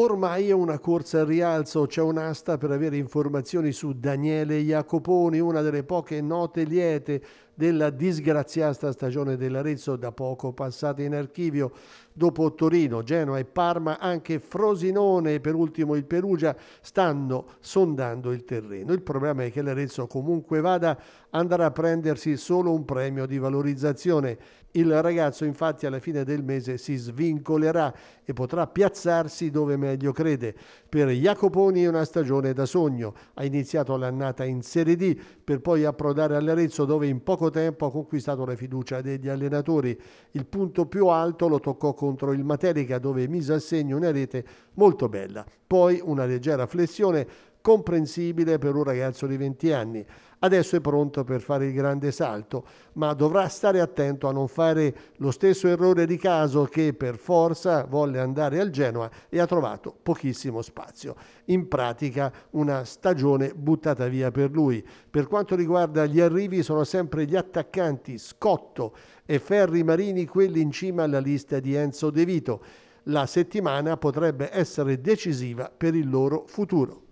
Ormai è una corsa al rialzo, c'è un'asta per avere informazioni su Daniele Jacoponi, una delle poche note liete della disgraziata stagione dell'Arezzo da poco passata in archivio. Dopo Torino, Genoa e Parma, anche Frosinone e per ultimo il Perugia stanno sondando il terreno. Il problema è che l'Arezzo comunque vada andrà a prendersi solo un premio di valorizzazione. Il ragazzo infatti alla fine del mese si svincolerà e potrà piazzarsi dove merita meglio crede. Per Jacoponi è una stagione da sogno. Ha iniziato l'annata in Serie D per poi approdare all'Arezzo dove in poco tempo ha conquistato la fiducia degli allenatori. Il punto più alto lo toccò contro il Materica dove mise a segno una rete molto bella. Poi una leggera flessione comprensibile per un ragazzo di 20 anni. Adesso è pronto per fare il grande salto, ma dovrà stare attento a non fare lo stesso errore di caso che per forza volle andare al Genoa e ha trovato pochissimo spazio. In pratica una stagione buttata via per lui. Per quanto riguarda gli arrivi sono sempre gli attaccanti Scotto e Ferri Marini quelli in cima alla lista di Enzo De Vito. La settimana potrebbe essere decisiva per il loro futuro.